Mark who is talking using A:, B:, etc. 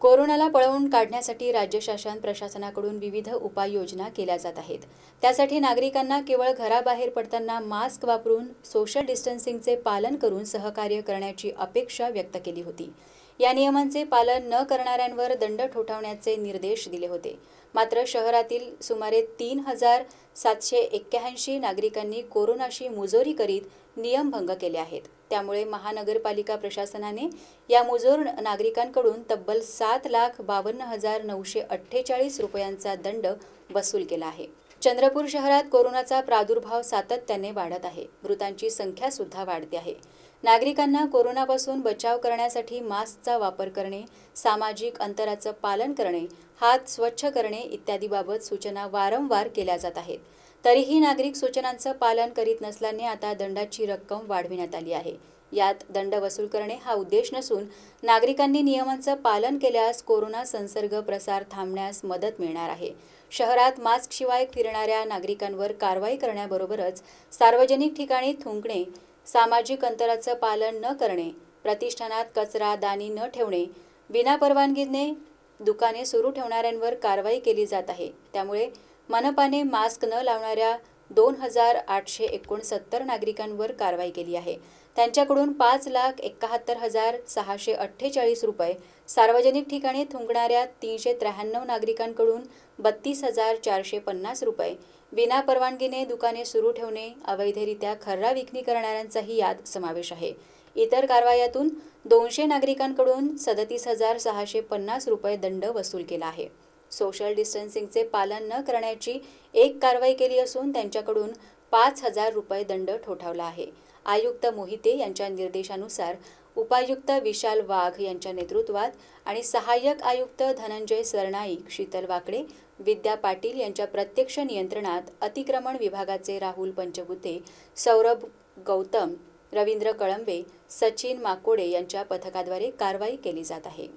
A: कोरोनाला पळवून काढण्यासाठी राज्य शासन प्रशासनाकडून विविध उपाययोजना केल्या जात आहेत त्यासाठी नागरिकांना केवळ घराबाहेर पडताना मास्क वापरून सोशल डिस्टन्सिंगचे पालन करून सहकार्य करण्याची अपेक्षा व्यक्त केली होती या नियमांचे पालन न करणाऱ्यांवर दंड ठोठावण्याचे निर्देश दिले होते मात्र शहरातील सुमारे तीन हजार सातशे एक्क्याऐंशी नागरिकांनी कोरोनाशी मुजोरी करीत नियमभंग केले आहेत त्यामुळे महानगरपालिका प्रशासनाने या मुजोर नागरिकांकडून तब्बल सात लाख बावन्न हजार नऊशे अठ्ठेचाळीस रुपयांचा दंड वसूल केला आहे चंद्रपूर शहरात कोरोनाचा प्रादुर्भाव सातत्याने वाढत आहे मृतांची संख्या सुद्धा वाढते आहे नागरिकांना कोरोनापासून बचाव करण्यासाठी मास्कचा वापर करणे सामाजिक अंतराचं पालन करणे हात स्वच्छ करणे इत्यादीबाबत सूचना वारंवार केल्या जात आहेत तरीही नागरिक सूचनांचं पालन करीत नसल्याने आता दंडाची रक्कम वाढविण्यात आली आहे यात दंड वसूल करणे हा उद्देश नसून नागरिकांनी नियमांचं पालन केल्यास कोरोना संसर्ग प्रसार थांबण्यास मदत मिळणार आहे शहरात मास्कशिवाय फिरणाऱ्या नागरिकांवर कारवाई करण्याबरोबरच सार्वजनिक ठिकाणी थुंकणे सामाजिक अंतराचं पालन न करणे प्रतिष्ठानात कचरा दानी न ठेवणे परवानगीने दुकाने सुरू ठेवणाऱ्यांवर कारवाई केली जात आहे त्यामुळे मनपाने मास्क न लावणाऱ्या दोन हजार आठशे एकोणसत्तर नागरिकांवर कारवाई केली आहे त्यांच्याकडून पाच लाख एकाहत्तर हजार सहाशे अठ्ठेचाळीस रुपये सार्वजनिक ठिकाणी थुंकणाऱ्या तीनशे त्र्याण्णव नागरिकांकडून बत्तीस हजार चारशे पन्नास रुपये विना परवानगीने दुकाने सुरू ठेवणे अवैधरित्या खर्रा विक्री करणाऱ्यांचाही यात समावेश आहे इतर कारवायातून दोनशे नागरिकांकडून सदतीस हजार सहाशे पन्नास रुपये दंड वसूल केला आहे सोशल डिस्टन्सिंगचे पालन न करण्याची एक कारवाई केली असून त्यांच्याकडून पाच हजार रुपये दंड ठोठावला आहे आयुक्त मोहिते यांच्या निर्देशानुसार उपायुक्त विशाल वाघ यांच्या नेतृत्वात आणि सहाय्यक आयुक्त धनंजय सरनाईक शीतल वाकडे विद्या पाटील यांच्या प्रत्यक्ष नियंत्रणात अतिक्रमण विभागाचे राहुल पंचबुते सौरभ गौतम रवींद्र कळंबे सचिन माकोडे यांच्या पथकाद्वारे कारवाई केली जात आहे